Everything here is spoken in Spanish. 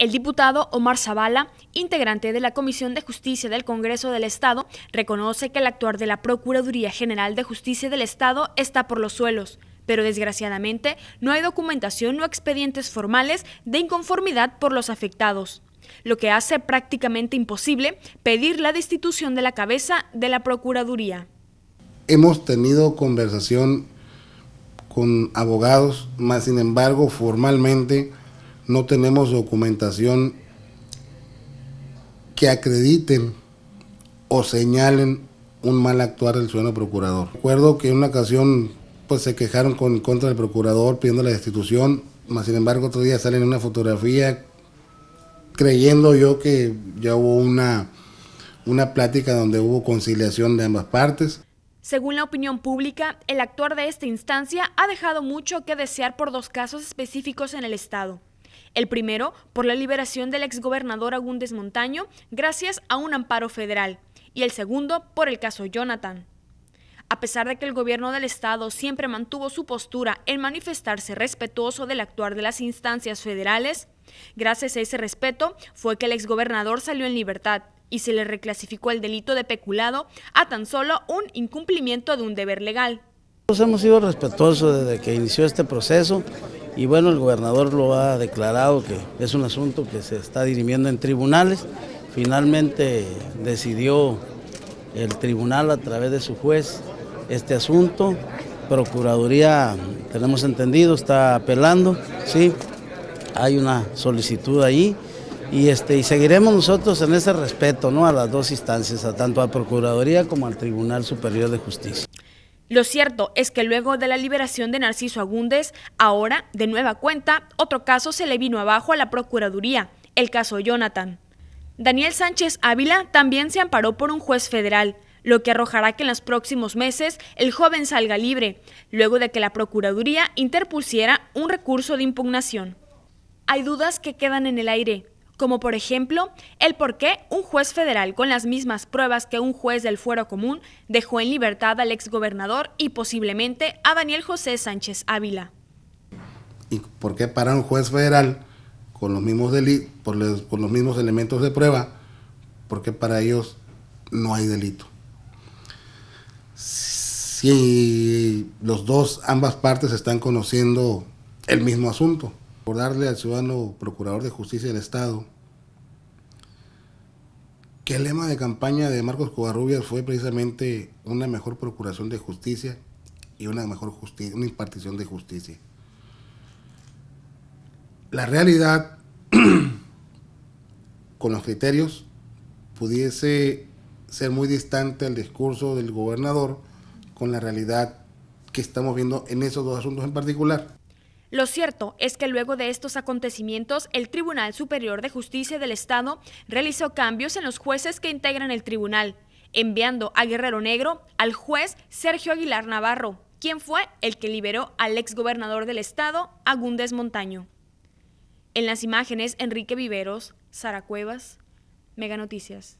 El diputado Omar Zavala, integrante de la Comisión de Justicia del Congreso del Estado, reconoce que el actuar de la Procuraduría General de Justicia del Estado está por los suelos, pero desgraciadamente no hay documentación o expedientes formales de inconformidad por los afectados, lo que hace prácticamente imposible pedir la destitución de la cabeza de la Procuraduría. Hemos tenido conversación con abogados, más sin embargo formalmente no tenemos documentación que acrediten o señalen un mal actuar del ciudadano procurador. Recuerdo que en una ocasión pues se quejaron contra el procurador pidiendo la destitución, mas sin embargo otro día salen una fotografía creyendo yo que ya hubo una, una plática donde hubo conciliación de ambas partes. Según la opinión pública, el actuar de esta instancia ha dejado mucho que desear por dos casos específicos en el Estado. El primero, por la liberación del exgobernador Agúndez Montaño gracias a un amparo federal, y el segundo, por el caso Jonathan. A pesar de que el gobierno del Estado siempre mantuvo su postura en manifestarse respetuoso del actuar de las instancias federales, gracias a ese respeto fue que el exgobernador salió en libertad y se le reclasificó el delito de peculado a tan solo un incumplimiento de un deber legal. Nosotros hemos sido respetuosos desde que inició este proceso y bueno, el gobernador lo ha declarado que es un asunto que se está dirimiendo en tribunales. Finalmente decidió el tribunal a través de su juez este asunto. Procuraduría, tenemos entendido, está apelando, sí, hay una solicitud ahí y este y seguiremos nosotros en ese respeto, ¿no? a las dos instancias, tanto a Procuraduría como al Tribunal Superior de Justicia. Lo cierto es que luego de la liberación de Narciso Agúndez, ahora, de nueva cuenta, otro caso se le vino abajo a la Procuraduría, el caso Jonathan. Daniel Sánchez Ávila también se amparó por un juez federal, lo que arrojará que en los próximos meses el joven salga libre, luego de que la Procuraduría interpusiera un recurso de impugnación. Hay dudas que quedan en el aire, como por ejemplo el por qué un juez federal con las mismas pruebas que un juez del fuero común dejó en libertad al exgobernador y posiblemente a Daniel José Sánchez Ávila. ¿Y por qué para un juez federal con los mismos, delitos, los mismos elementos de prueba? Porque para ellos no hay delito. Si los dos, ambas partes están conociendo el mismo asunto recordarle al ciudadano procurador de justicia del Estado que el lema de campaña de Marcos Covarrubias fue precisamente una mejor procuración de justicia y una mejor justicia, una impartición de justicia. La realidad con los criterios pudiese ser muy distante al discurso del gobernador con la realidad que estamos viendo en esos dos asuntos en particular. Lo cierto es que luego de estos acontecimientos, el Tribunal Superior de Justicia del Estado realizó cambios en los jueces que integran el tribunal, enviando a Guerrero Negro al juez Sergio Aguilar Navarro, quien fue el que liberó al exgobernador del Estado, Agúndez Montaño. En las imágenes, Enrique Viveros, Sara Cuevas, Mega Noticias.